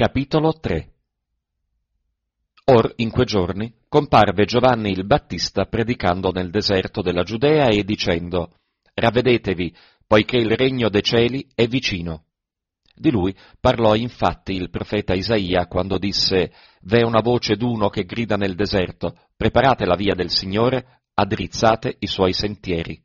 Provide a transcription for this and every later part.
Capitolo 3 Or in quei giorni comparve Giovanni il Battista predicando nel deserto della Giudea e dicendo Ravvedetevi, poiché il regno dei cieli è vicino. Di lui parlò infatti il profeta Isaia quando disse V'è una voce d'uno che grida nel deserto, preparate la via del Signore, addrizzate i suoi sentieri.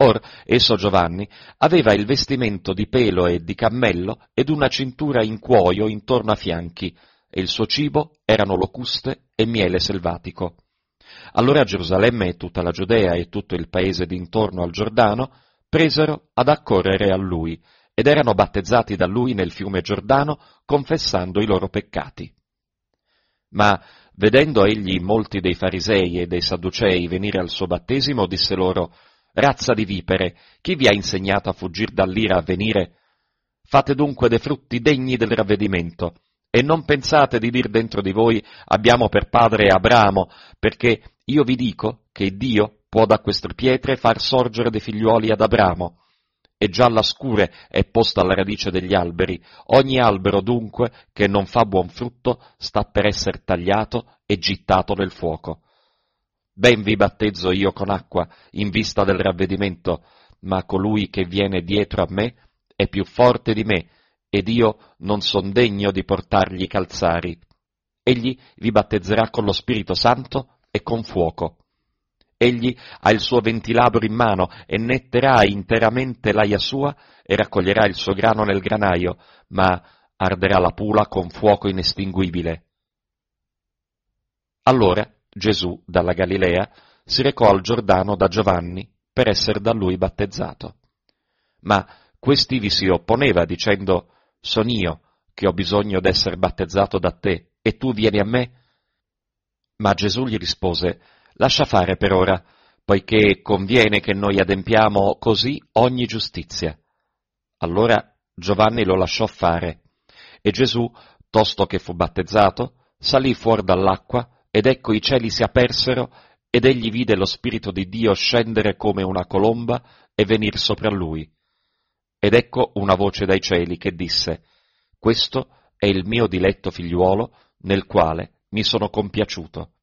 Or, esso Giovanni, aveva il vestimento di pelo e di cammello ed una cintura in cuoio intorno a fianchi, e il suo cibo erano locuste e miele selvatico. Allora Gerusalemme e tutta la Giudea e tutto il paese d'intorno al Giordano presero ad accorrere a lui, ed erano battezzati da lui nel fiume Giordano, confessando i loro peccati. Ma, vedendo egli molti dei farisei e dei sadducei venire al suo battesimo, disse loro, razza di vipere, chi vi ha insegnato a fuggir dall'ira a venire? Fate dunque dei frutti degni del ravvedimento, e non pensate di dir dentro di voi abbiamo per padre Abramo, perché io vi dico che Dio può da queste pietre far sorgere dei figliuoli ad Abramo. E già la scure è posta alla radice degli alberi. Ogni albero dunque che non fa buon frutto sta per essere tagliato e gittato nel fuoco ben vi battezzo io con acqua in vista del ravvedimento, ma colui che viene dietro a me è più forte di me, ed io non son degno di portargli i calzari. Egli vi battezzerà con lo Spirito Santo e con fuoco. Egli ha il suo ventilabro in mano e netterà interamente l'aia sua e raccoglierà il suo grano nel granaio, ma arderà la pula con fuoco inestinguibile. Allora Gesù, dalla Galilea, si recò al Giordano da Giovanni per essere da lui battezzato. Ma questi vi si opponeva dicendo, Son io che ho bisogno d'essere battezzato da te, e tu vieni a me? Ma Gesù gli rispose, Lascia fare per ora, poiché conviene che noi adempiamo così ogni giustizia. Allora Giovanni lo lasciò fare, e Gesù, tosto che fu battezzato, salì fuor dall'acqua, ed ecco i cieli si apersero, ed egli vide lo Spirito di Dio scendere come una colomba e venir sopra lui. Ed ecco una voce dai cieli che disse, Questo è il mio diletto figliuolo, nel quale mi sono compiaciuto.